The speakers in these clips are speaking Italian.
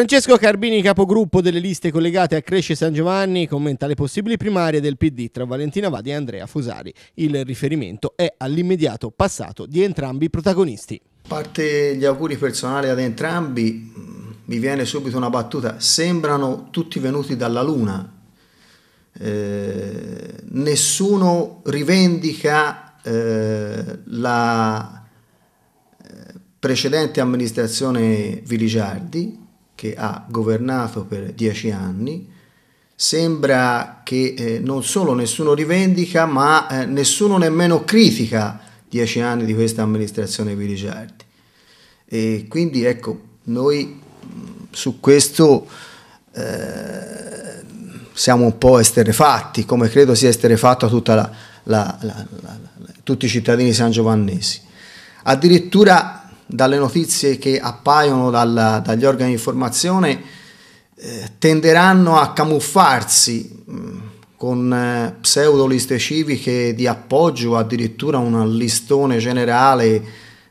Francesco Carbini, capogruppo delle liste collegate a Cresce San Giovanni, commenta le possibili primarie del PD tra Valentina Vadi e Andrea Fusari. Il riferimento è all'immediato passato di entrambi i protagonisti. A parte gli auguri personali ad entrambi, mi viene subito una battuta. Sembrano tutti venuti dalla Luna. Eh, nessuno rivendica eh, la eh, precedente amministrazione Viligiardi che ha governato per dieci anni, sembra che eh, non solo nessuno rivendica, ma eh, nessuno nemmeno critica dieci anni di questa amministrazione Viligiardi. E quindi ecco, noi mm, su questo eh, siamo un po' esterefatti, come credo sia esterrefatto tutta la, la, la, tutti i cittadini sangiovannesi. Addirittura dalle notizie che appaiono dal, dagli organi di informazione eh, tenderanno a camuffarsi mh, mm, con eh, pseudo liste civiche di appoggio, addirittura un listone generale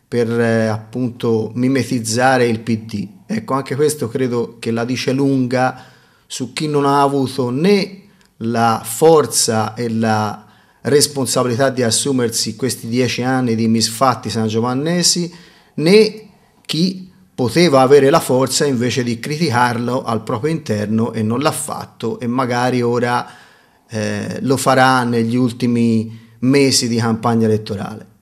per eh, appunto mimetizzare il PD. Ecco, anche questo credo che la dice lunga su chi non ha avuto né la forza e la responsabilità di assumersi questi dieci anni di misfatti sangiovannesi, né chi poteva avere la forza invece di criticarlo al proprio interno e non l'ha fatto e magari ora eh, lo farà negli ultimi mesi di campagna elettorale.